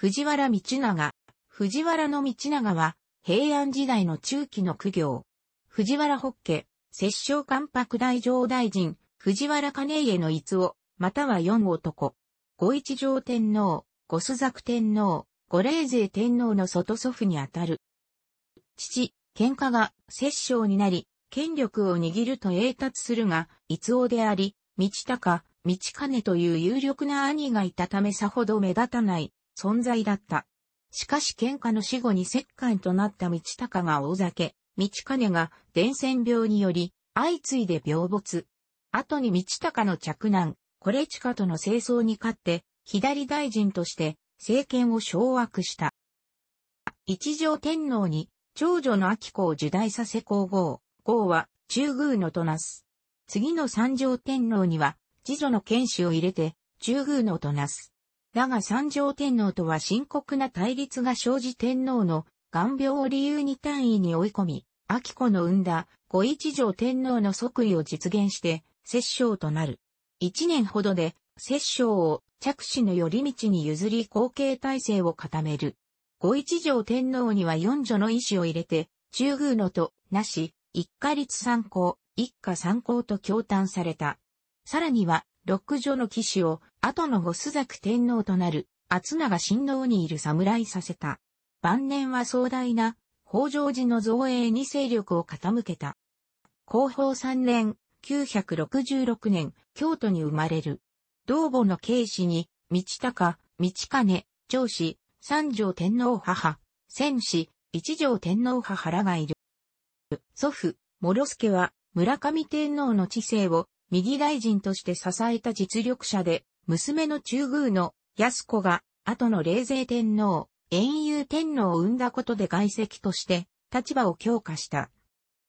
藤原道長。藤原道長は、平安時代の中期の苦行。藤原北家、摂政関白大上大臣、藤原兼家の逸を、または四男。五一条天皇、五須作天皇、五霊勢天皇の外祖父にあたる。父、喧嘩が摂政になり、権力を握ると栄達するが、逸王であり、道高、道金という有力な兄がいたためさほど目立たない存在だった。しかし喧嘩の死後に石棺となった道高が大酒、道金が伝染病により、相次いで病没。後に道高の着難、これ近との清掃に勝って、左大臣として政権を掌握した。一条天皇に長女の秋子を受代させ皇后、皇は中宮のとなす。次の三条天皇には、次女の剣士を入れて、中宮のとなす。だが三条天皇とは深刻な対立が生じ天皇の眼病を理由に単位に追い込み、秋子の生んだ五一条天皇の即位を実現して、摂政となる。一年ほどで、摂政を着手の寄り道に譲り後継体制を固める。五一条天皇には四女の意志を入れて、中宮のと、なし、一家立三公、一家三公と共嘆された。さらには、六女の騎士を、後の御須崎天皇となる、厚長親王にいる侍させた。晩年は壮大な、北条寺の造営に勢力を傾けた。後方三年、966年、京都に生まれる。同母の慶子に、道高、道金、長子、三条天皇母、戦士、一条天皇母らがいる。祖父、諸助は、村上天皇の知性を右大臣として支えた実力者で、娘の中宮の安子が、後の冷泉天皇、遠遊天皇を生んだことで外籍として、立場を強化した。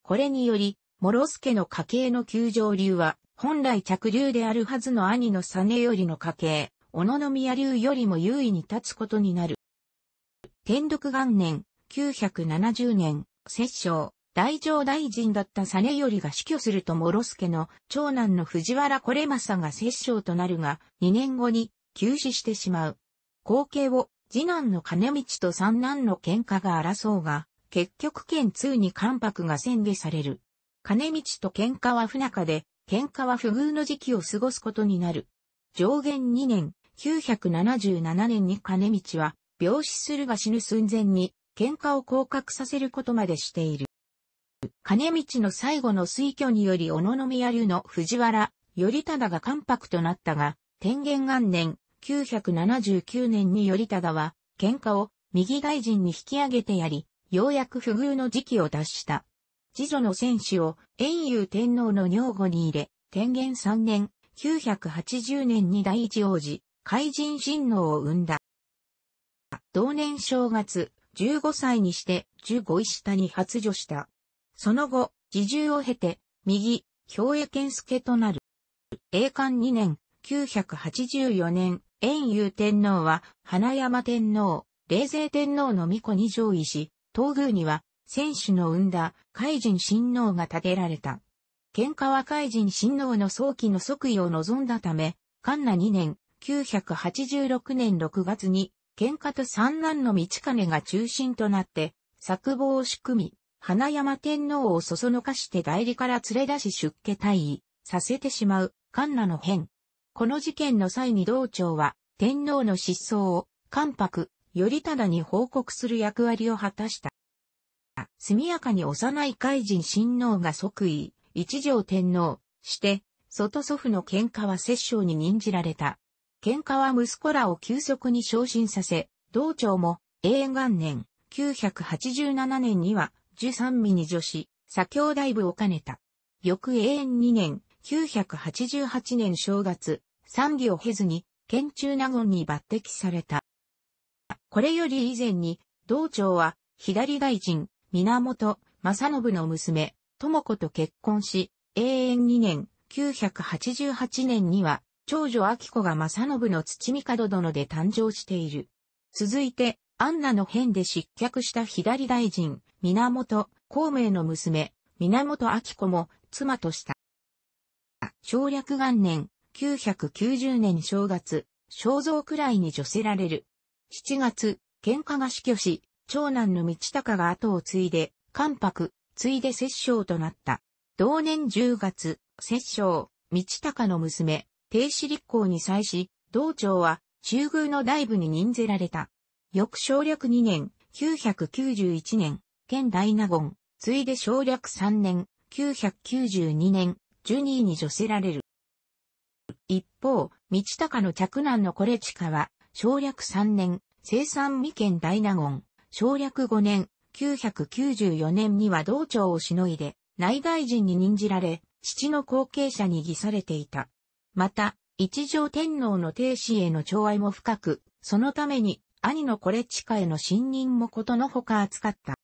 これにより、諸助の家系の急上流は、本来着流であるはずの兄の実よりの家系、小野宮流よりも優位に立つことになる。天禄元年、970年、摂政、大乗大臣だった実頼が死去すると諸助の長男の藤原これまさが摂政となるが、2年後に急死してしまう。後継を次男の金道と三男の喧嘩が争うが、結局県通に関白が宣言される。金道と喧嘩は不仲で、喧嘩は不遇の時期を過ごすことになる。上限2年、977年に金道は、病死するが死ぬ寸前に、喧嘩を降格させることまでしている。金道の最後の推挙により小野宮流の藤原、頼忠が関白となったが、天元元年、979年に頼忠は、喧嘩を右大臣に引き上げてやり、ようやく不遇の時期を脱した。次女の戦士を遠遊天皇の女房に入れ、天元3年、980年に第一王子、海神神皇を生んだ。同年正月、15歳にして15位下に発除した。その後、自重を経て、右、兵衛健介となる。栄冠2年、984年、遠遊天皇は、花山天皇、霊勢天皇の御子に上位し、東宮には、選手の生んだ、海人新皇が建てられた。喧嘩は海人新皇の早期の即位を望んだため、カ那2年、986年6月に、喧嘩と三男の道金が中心となって、作望を仕組み、花山天皇をそそのかして代理から連れ出し出家退位させてしまう、カンナの変。この事件の際に道長は、天皇の失踪を、関白、頼忠に報告する役割を果たした。速やかに幼い海人親王が即位、一条天皇、して、外祖父の喧嘩は摂政に任じられた。喧嘩は息子らを急速に昇進させ、道長も、永元年、987年には、十三ミニ女子、左京大部を兼ねた。翌永遠2年、988年正月、賛義を経ずに、県中納言に抜擢された。これより以前に、道長は、左大臣、源、正信の娘、智子と結婚し、永遠2年、988年には、長女秋子が正信の土門殿で誕生している。続いて、アンナの変で失脚した左大臣、源孔明の娘、源明子も妻とした。省略元年、990年正月、肖像くらいに除せられる。7月、喧嘩が死去し、長男の道隆が後を継いで、関白、継いで摂政となった。同年10月、摂政、道隆の娘、停止立候に際し、道長は、中宮の大部に任ぜられた。翌省略2年、991年、現大納言、ついで省略3年、992年、ジュニーに除せられる。一方、道高の嫡男のコレチカは、省略3年、生産未見大納言、省略5年、994年には道長をしのいで、内大臣に任じられ、父の後継者に偽されていた。また、一条天皇の帝子への寵愛も深く、そのために兄のコレチカへの信任もことのほか扱った。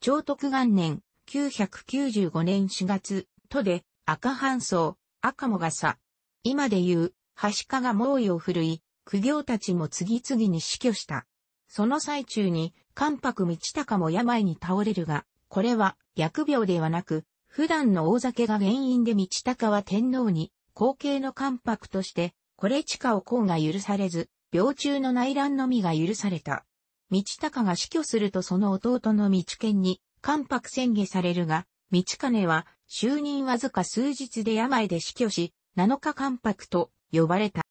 長徳元年、995年4月、都で赤半層、赤もがさ、今で言う、はしかが猛威を振るい、苦行たちも次々に死去した。その最中に、関白道高も病に倒れるが、これは薬病ではなく、普段の大酒が原因で道高は天皇に、後継の関白として、これ地下を功が許されず、病中の内乱のみが許された。道隆が死去するとその弟の道剣に関白宣言されるが、道兼は就任わずか数日で病で死去し、7日関白と呼ばれた。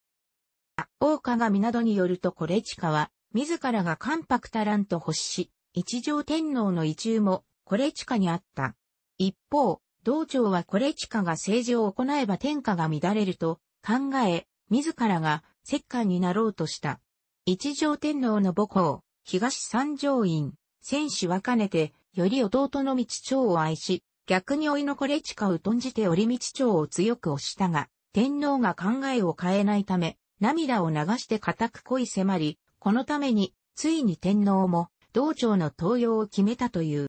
大鏡が港によるとこれ近は、自らが関白たらんと欲し、一条天皇の意中も、これ近にあった。一方、道長はこれ近が政治を行えば天下が乱れると考え、自らが摂関になろうとした。一条天皇の母校、東三条院、戦士は兼ねて、より弟の道長を愛し、逆に老いのこれ下をとんじて折道長を強く押したが、天皇が考えを変えないため、涙を流して固く恋迫り、このために、ついに天皇も、道長の登用を決めたという。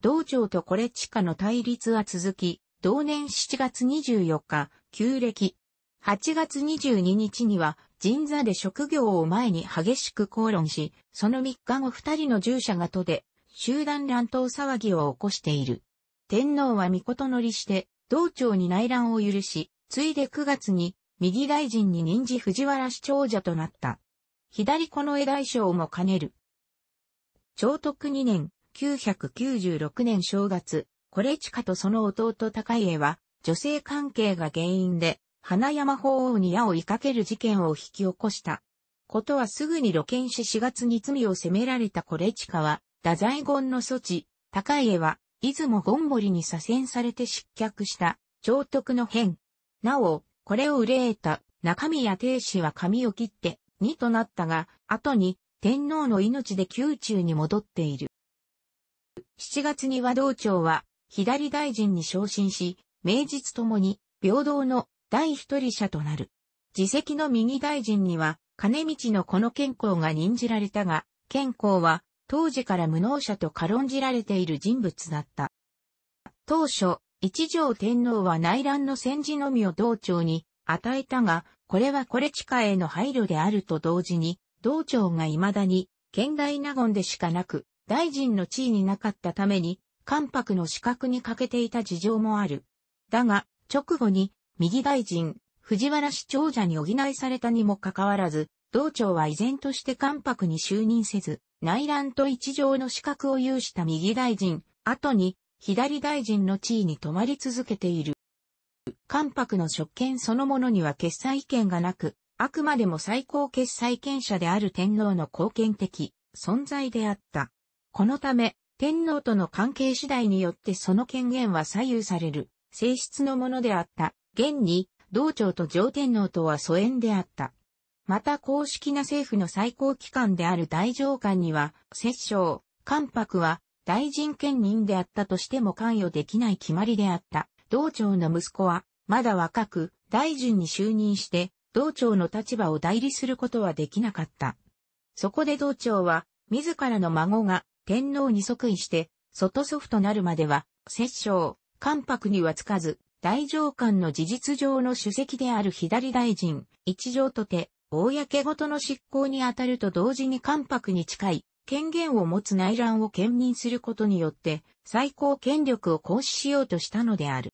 道長とこれ地下の対立は続き、同年7月24日、旧暦、8月22日には、神座で職業を前に激しく口論し、その3日後2人の従者が都で、集団乱闘騒ぎを起こしている。天皇は御事乗りして、道庁に内乱を許し、ついで9月に、右大臣に任じ藤原市長者となった。左この絵大将も兼ねる。長徳2年、996年正月、これチカとその弟高家は、女性関係が原因で、花山法王に矢を追いかける事件を引き起こした。ことはすぐに露見し4月に罪を責められたコレチカは、太宰権の措置、高家は、出雲権堀に左遷されて失脚した、長徳の変。なお、これを憂えた、中宮亭氏は髪を切って、二となったが、後に、天皇の命で宮中に戻っている。7月には道長は、左大臣に昇進し、名実ともに、平等の第一人者となる。自責の右大臣には、金道のこの健康が任じられたが、健康は、当時から無能者と軽んじられている人物だった。当初、一条天皇は内乱の戦時のみを道長に与えたが、これはこれ地下への配慮であると同時に、道長が未だに、県外納言でしかなく、大臣の地位になかったために、関白の資格に欠けていた事情もある。だが、直後に、右大臣、藤原市長者に補いされたにもかかわらず、道庁は依然として関白に就任せず、内乱と一条の資格を有した右大臣、後に左大臣の地位に止まり続けている。関白の職権そのものには決裁権がなく、あくまでも最高決裁権者である天皇の貢献的存在であった。このため、天皇との関係次第によってその権限は左右される性質のものであった現に、道長と上天皇とは疎遠であった。また公式な政府の最高機関である大上官には、摂政、関白は、大臣兼任であったとしても関与できない決まりであった。道長の息子は、まだ若く、大臣に就任して、道長の立場を代理することはできなかった。そこで道長は、自らの孫が天皇に即位して、外祖父となるまでは、摂政、関白にはつかず、大上官の事実上の主席である左大臣、一条とて、公ごとの執行にあたると同時に関白に近い、権限を持つ内乱を兼任することによって、最高権力を行使しようとしたのである。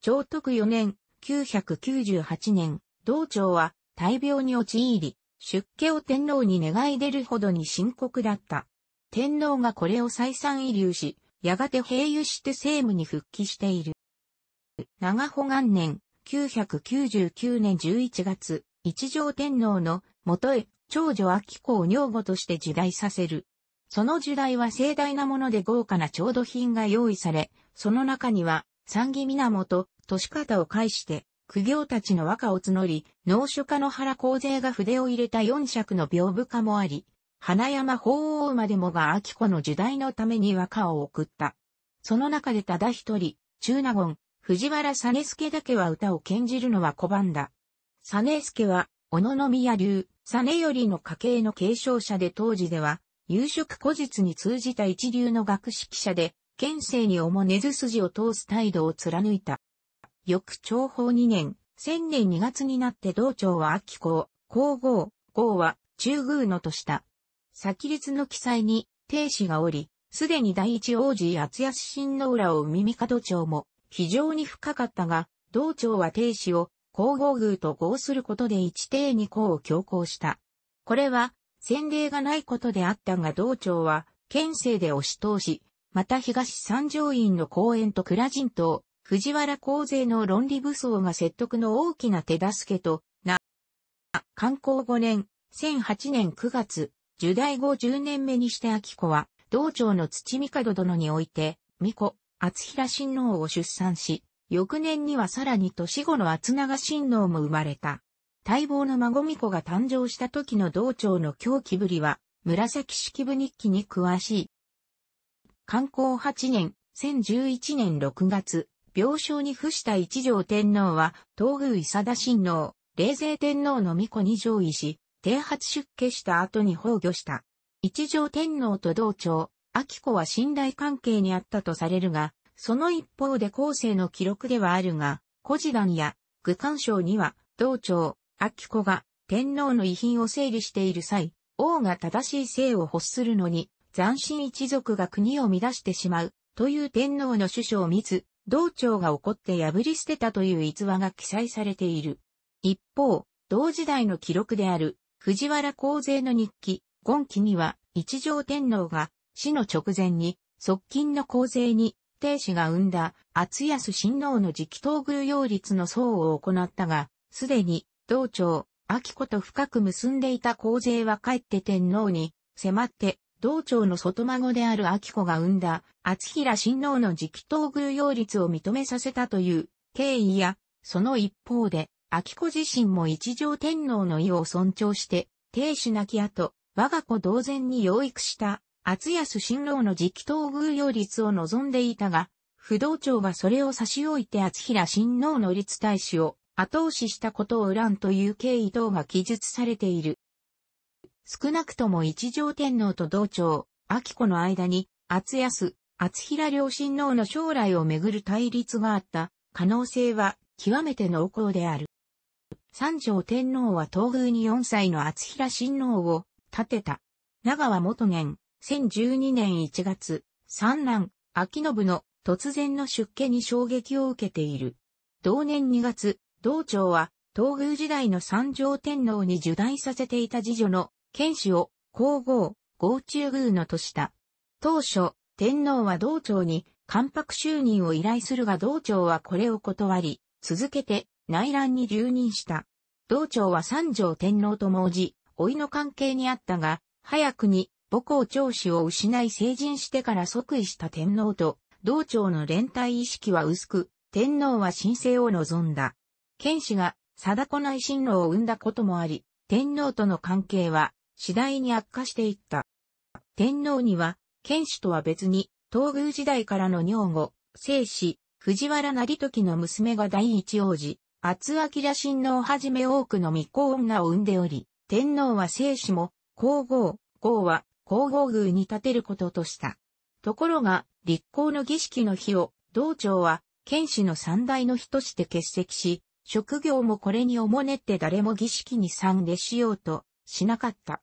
長徳4年、998年、道長は、大病に陥り、出家を天皇に願い出るほどに深刻だった。天皇がこれを再三遺留し、やがて平輸して政務に復帰している。長保元年、999年11月、一条天皇の元へ、長女秋子を女房として時代させる。その時代は盛大なもので豪華な調度品が用意され、その中には、三義源、年方を介して、苦行たちの和歌を募り、農書家の原光勢が筆を入れた四尺の屏風家もあり、花山法王までもが秋子の時代のために和歌を送った。その中でただ一人、中納言、藤原実助だけは歌を献じるのは拒んだ。実助は、小野宮流、実頼の家系の継承者で当時では、夕食古日に通じた一流の学識者で、県政に重ねず筋を通す態度を貫いた。翌長宝2年、千年2月になって道長は秋公、皇后、皇は中宮のとした。先立の記載に、定子がおり、すでに第一王子八安新の浦を海門長も、非常に深かったが、道長は定子を皇后宮と合することで一帝二皇を強行した。これは、先例がないことであったが道長は、県政で押し通し、また東三条院の公園と倉人島、藤原公勢の論理武装が説得の大きな手助けとな、観光5年、1008年9月、受代後10年目にして秋子は、道長の土角殿において、巫女、厚平親王を出産し、翌年にはさらに年後の厚長親王も生まれた。待望の孫巫女が誕生した時の道長の狂気ぶりは、紫式部日記に詳しい。観光8年、1011年6月、病床に付した一条天皇は、東宮伊佐田親王、霊勢天皇の巫女に上位し、定発出家した後に崩御した。一条天皇と道長、秋子は信頼関係にあったとされるが、その一方で後世の記録ではあるが、古事団や愚官賞には、道長、秋子が天皇の遺品を整理している際、王が正しい姓を欲するのに、斬新一族が国を乱してしまう、という天皇の首相を見ず、道長が怒って破り捨てたという逸話が記載されている。一方、同時代の記録である、藤原公勢の日記、今期には、一条天皇が、死の直前に、側近の皇勢に、帝氏が生んだ、厚安親王の直東宮擁立の僧を行ったが、すでに、道長、秋子と深く結んでいた皇勢は帰って天皇に、迫って、道長の外孫である秋子が生んだ、厚平親王の直東宮擁立を認めさせたという経緯や、その一方で、秋子自身も一条天皇の意を尊重して、帝氏亡き後、我が子同然に養育した厚安新郎の直東宮擁立を望んでいたが、不動庁がそれを差し置いて厚平新郎の立大使を後押ししたことを恨んという経緯等が記述されている。少なくとも一条天皇と同庁、秋子の間に、厚安、厚平両親王の将来をめぐる対立があった可能性は極めて濃厚である。三条天皇は東宮に四歳の厚平親王を立てた。長は元年、1012年1月、三男、秋信の突然の出家に衝撃を受けている。同年2月、道長は、東宮時代の三条天皇に受代させていた次女の剣士を皇后、合中宮のとした。当初、天皇は道長に関白就任を依頼するが道長はこれを断り、続けて内乱に留任した。道長は三条天皇と申じ、老いの関係にあったが、早くに母校長子を失い成人してから即位した天皇と、同朝の連帯意識は薄く、天皇は申請を望んだ。剣士が貞子内親王を生んだこともあり、天皇との関係は次第に悪化していった。天皇には、剣士とは別に、東宮時代からの女後、聖子、藤原成時の娘が第一王子、厚明親王はじめ多くの未婚女を生んでおり、天皇は聖子も、皇后、皇は、皇后宮に建てることとした。ところが、立皇の儀式の日を、道長は、剣士の三大の日として欠席し、職業もこれにおもねって誰も儀式に参列しようと、しなかった。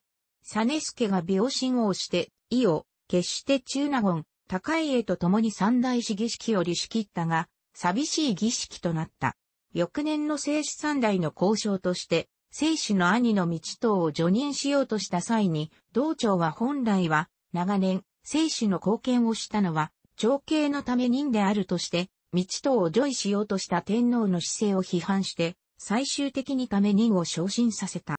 実助が病心をして、意を、決して中納言、高家と共に三大師儀式を利しきったが、寂しい儀式となった。翌年の聖子三代の交渉として、生死の兄の道等を助任しようとした際に、道長は本来は、長年、生死の貢献をしたのは、長兄のため人であるとして、道等を除意しようとした天皇の姿勢を批判して、最終的にため人を昇進させた。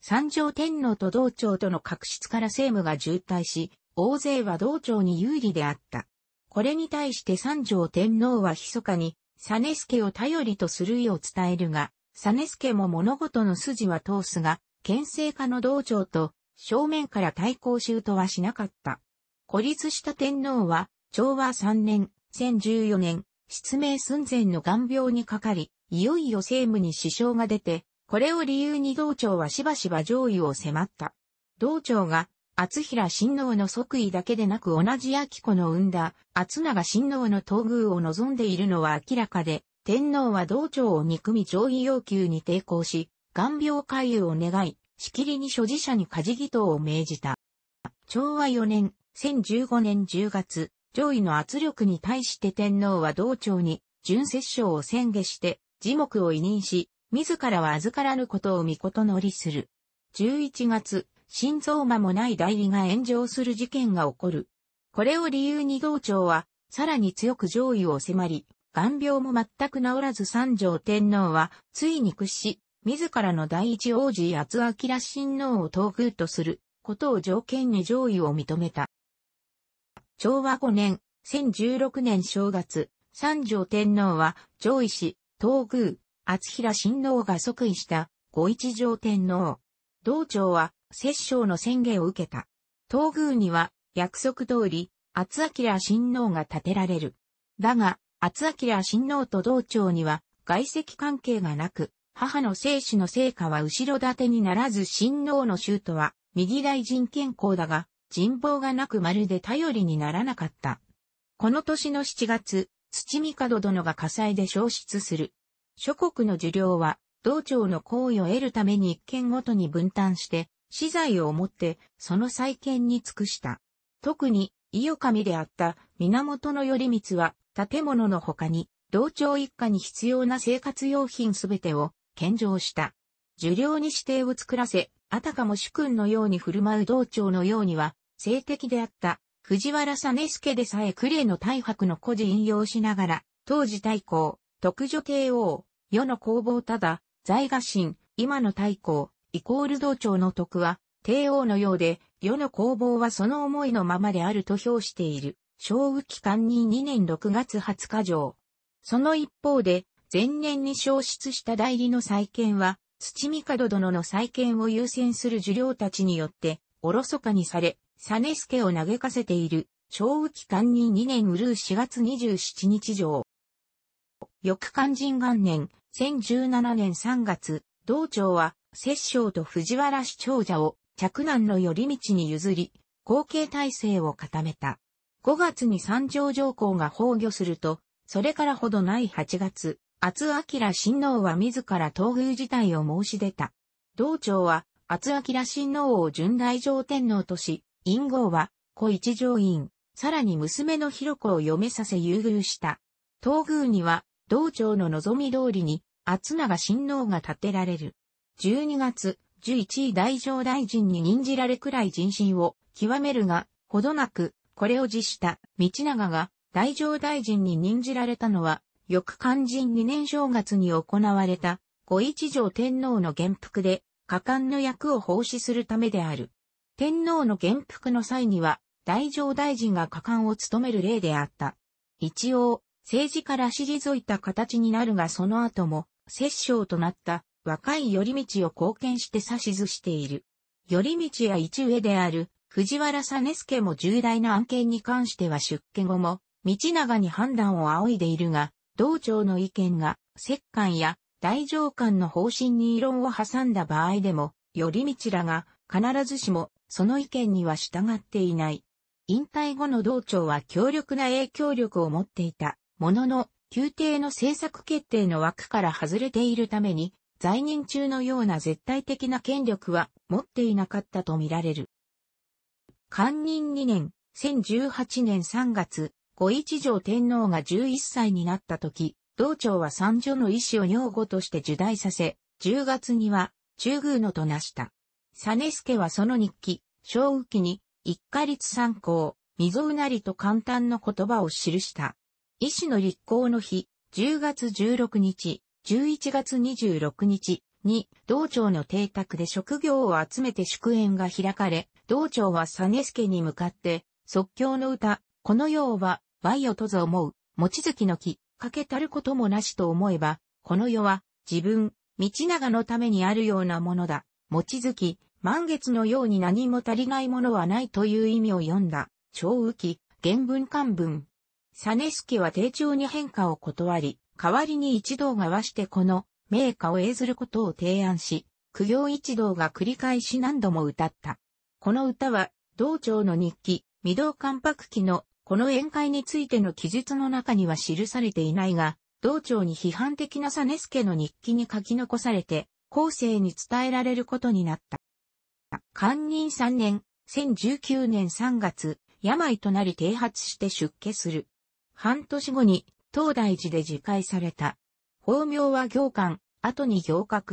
三条天皇と道長との確執から政務が渋滞し、大勢は道長に有利であった。これに対して三条天皇は密かに、実助を頼りとするよう伝えるが、サネスケも物事の筋は通すが、県政下の道場と正面から対抗しうとはしなかった。孤立した天皇は、昭和3年、1014年、失明寸前の眼病にかかり、いよいよ政務に支障が出て、これを理由に道長はしばしば上位を迫った。道長が、厚平親王の即位だけでなく同じ秋子の生んだ、厚永親王の東宮を望んでいるのは明らかで、天皇は道長を憎み上位要求に抵抗し、眼病回遊を願い、しきりに所持者に家事義党を命じた。昭和4年、1015年10月、上位の圧力に対して天皇は道長に、純摂政を宣言して、字木を委任し、自らは預からぬことを御事乗りする。11月、心臓間もない代理が炎上する事件が起こる。これを理由に道長は、さらに強く上位を迫り、眼病も全く治らず三条天皇は、ついに屈し、自らの第一王子厚明親王を東宮とすることを条件に上位を認めた。昭和5年、1016年正月、三条天皇は上位し、東宮、厚平親王が即位した五一条天皇。道長は摂政の宣言を受けた。東宮には約束通り、厚明親王が建てられる。だが、厚明親王と道長には外籍関係がなく、母の生死の成果は後ろ盾にならず親王の州とは右大臣健康だが、人望がなくまるで頼りにならなかった。この年の7月、土門殿が火災で消失する。諸国の受領は、道長の行為を得るために一件ごとに分担して、資材をもって、その再建に尽くした。特に、伊予神であった源頼光は、建物の他に、同町一家に必要な生活用品すべてを献上した。受領に指定を作らせ、あたかも主君のように振る舞う同長のようには、性的であった藤原実けでさえクレの大白の故事引用しながら、当時大公、特女帝王、世の工房ただ、在賀神、今の大公、イコール同長の徳は、帝王のようで、世の工房はその思いのままであると評している。正雨期間に2年6月20日上。その一方で、前年に消失した代理の再建は、土門殿の再建を優先する受領たちによって、おろそかにされ、実助を嘆かせている、正雨期間に2年うるう4月27日上。翌肝心元年、1017年3月、道長は、摂政と藤原市長者を、嫡男の寄り道に譲り、後継体制を固めた。5月に三条上皇が崩御すると、それからほどない8月、厚明親王は自ら東宮事態を申し出た。道長は、厚明親王を巡大上天皇とし、院号は、小一条院、さらに娘の広子を嫁させ優遇した。東宮には、道長の望み通りに、厚永親王が建てられる。12月、11位大上大臣に任じられくらい人心を極めるが、ほどなく、これを辞した道長が大乗大臣に任じられたのは、翌肝心2年正月に行われた、五一条天皇の元服で、果敢の役を奉仕するためである。天皇の元服の際には、大乗大臣が果敢を務める例であった。一応、政治から退いた形になるがその後も、摂政となった若い寄り道を貢献して指図している。寄り道や一上である藤原実助も重大な案件に関しては出家後も、道長に判断を仰いでいるが、道長の意見が、摂関や大上官の方針に異論を挟んだ場合でも、り道らが必ずしもその意見には従っていない。引退後の道長は強力な影響力を持っていたものの、宮廷の政策決定の枠から外れているために、在任中のような絶対的な権力は持っていなかったとみられる。官仁2年、1018年3月、五一条天皇が11歳になった時、道長は三女の意志を女護として受代させ、10月には、中宮のとなした。サネスケはその日記、小雨記に、一家律参考、溝うなりと簡単の言葉を記した。医師の立候の日、10月16日、11月26日、二、道長の邸宅で職業を集めて祝宴が開かれ、道長はサネスケに向かって、即興の歌、この世は、イオとぞ思う、持月の木、かけたることもなしと思えば、この世は、自分、道長のためにあるようなものだ、持月、満月のように何も足りないものはないという意味を読んだ、超浮き、原文漢文。サネスケは丁重に変化を断り、代わりに一同が和してこの名家を映ずることを提案し、苦行一同が繰り返し何度も歌った。この歌は、道長の日記、未道関白記の、この宴会についての記述の中には記されていないが、道長に批判的な実助の日記に書き残されて、後世に伝えられることになった。官人3年、1019年3月、病となり停発して出家する。半年後に、東大寺で自戒された。法名は行間、後に行革。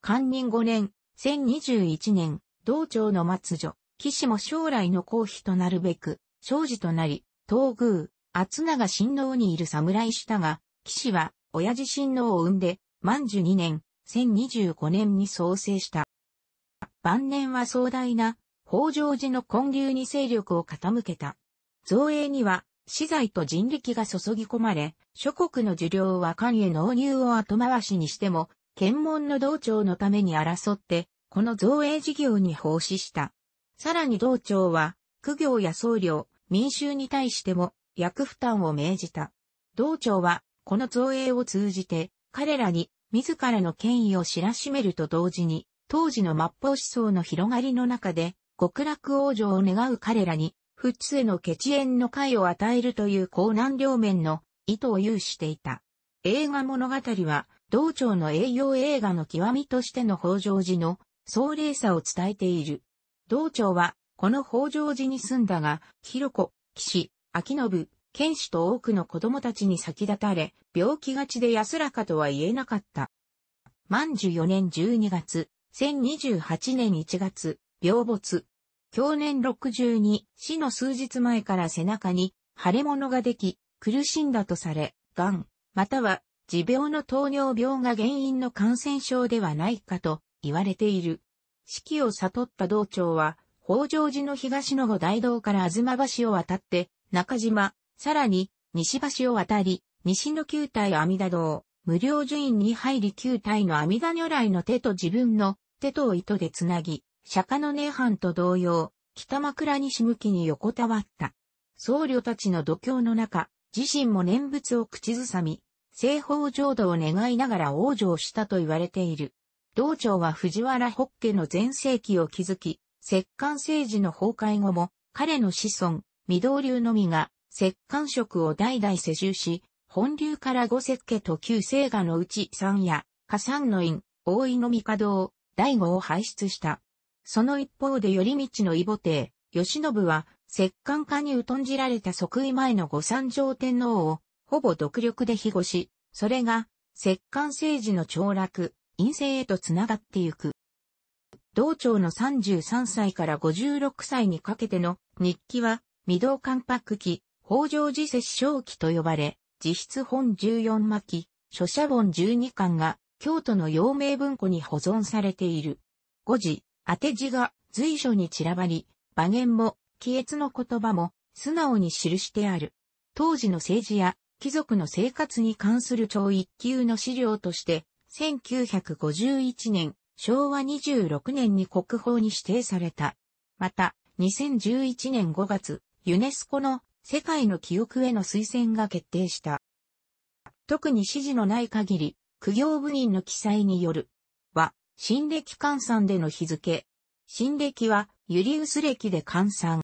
官任5年、1021年、道庁の末女、岸も将来の皇妃となるべく、少子となり、東宮、厚長親王にいる侍したが、岸は、親父親王を生んで、万寿2年、1025年に創生した。晩年は壮大な、北条寺の建立に勢力を傾けた。造営には、資材と人力が注ぎ込まれ、諸国の受領は官へ納入を後回しにしても、検問の道庁のために争って、この造営事業に奉仕した。さらに道庁は、苦行や僧侶、民衆に対しても、役負担を命じた。道庁は、この造営を通じて、彼らに、自らの権威を知らしめると同時に、当時の末法思想の広がりの中で、極楽往生を願う彼らに、フッへの血縁の会を与えるという高難両面の意図を有していた。映画物語は、道長の栄養映画の極みとしての北条寺の壮麗さを伝えている。道長は、この北条寺に住んだが、広子、岸、秋信、剣士と多くの子供たちに先立たれ、病気がちで安らかとは言えなかった。万寿四年十二月、千二十八年一月、病没、去年62死の数日前から背中に腫れ物ができ、苦しんだとされ、癌、または持病の糖尿病が原因の感染症ではないかと言われている。死期を悟った道長は、北条寺の東の後大道から東橋を渡って、中島、さらに西橋を渡り、西の旧体阿弥陀堂、無料寺院に入り旧体の阿弥陀如来の手と自分の手とを糸でつなぎ、釈迦の涅槃と同様、北枕西向きに横たわった。僧侶たちの度胸の中、自身も念仏を口ずさみ、西方浄土を願いながら往生したと言われている。道長は藤原北家の前世紀を築き、摂関政治の崩壊後も、彼の子孫、御道流のみが、摂関職を代々世襲し、本流から五石家と旧聖画のうち三や、加三の院、大井の帝を、第五を輩出した。その一方で頼道の異母帝、義信は、摂関家に疎んじられた即位前の御三条天皇を、ほぼ独力で庇護し、それが、摂関政治の凋落、陰性へとつながってゆく。道長の33歳から56歳にかけての日記は、未動関白期、北条寺摂正期と呼ばれ、自筆本14巻、書写本12巻が、京都の陽明文庫に保存されている。5時、当て字が随所に散らばり、馬言も、気越の言葉も、素直に記してある。当時の政治や貴族の生活に関する超一級の資料として、1951年、昭和26年に国宝に指定された。また、2011年5月、ユネスコの世界の記憶への推薦が決定した。特に指示のない限り、苦行部人の記載による新暦換算での日付。新暦は、ユリウス暦で換算。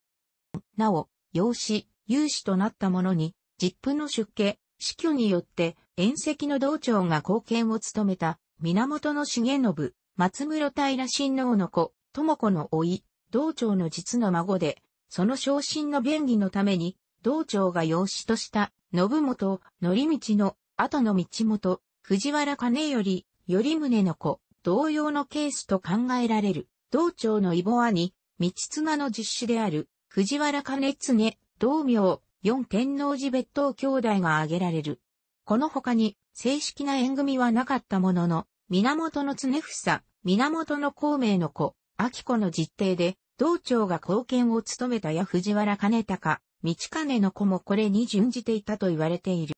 なお、養子、有子となった者に、実父の出家、死去によって、縁石の道長が貢献を務めた、源の重信、松室平親王の子、智子の甥、道長の実の孫で、その昇進の便宜のために、道長が養子とした、信元、則道の後の道元、藤原兼より、頼宗の子、同様のケースと考えられる、道長のイボアに、道綱の実施である、藤原兼常、道明、四天王寺別当兄弟が挙げられる。この他に、正式な縁組はなかったものの、源の常房、源の孔明の子、秋子の実定で、道長が貢献を務めたや藤原兼高、道兼の子もこれに準じていたと言われている。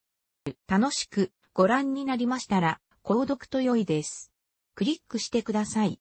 楽しくご覧になりましたら、購読と良いです。クリックしてください。